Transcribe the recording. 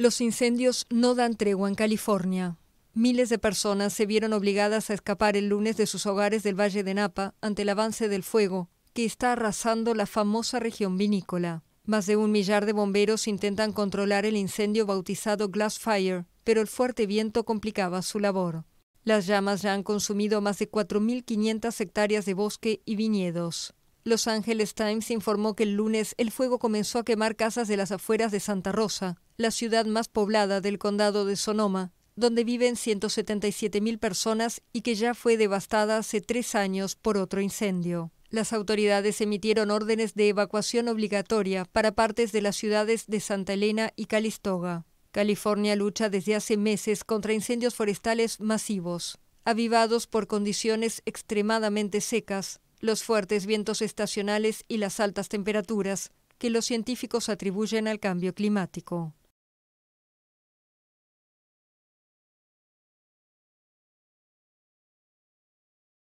Los incendios no dan tregua en California. Miles de personas se vieron obligadas a escapar el lunes de sus hogares del Valle de Napa ante el avance del fuego que está arrasando la famosa región vinícola. Más de un millar de bomberos intentan controlar el incendio bautizado Glass Fire, pero el fuerte viento complicaba su labor. Las llamas ya han consumido más de 4.500 hectáreas de bosque y viñedos. Los Angeles Times informó que el lunes el fuego comenzó a quemar casas de las afueras de Santa Rosa, la ciudad más poblada del condado de Sonoma, donde viven 177.000 personas y que ya fue devastada hace tres años por otro incendio. Las autoridades emitieron órdenes de evacuación obligatoria para partes de las ciudades de Santa Elena y Calistoga. California lucha desde hace meses contra incendios forestales masivos. Avivados por condiciones extremadamente secas, los fuertes vientos estacionales y las altas temperaturas, que los científicos atribuyen al cambio climático.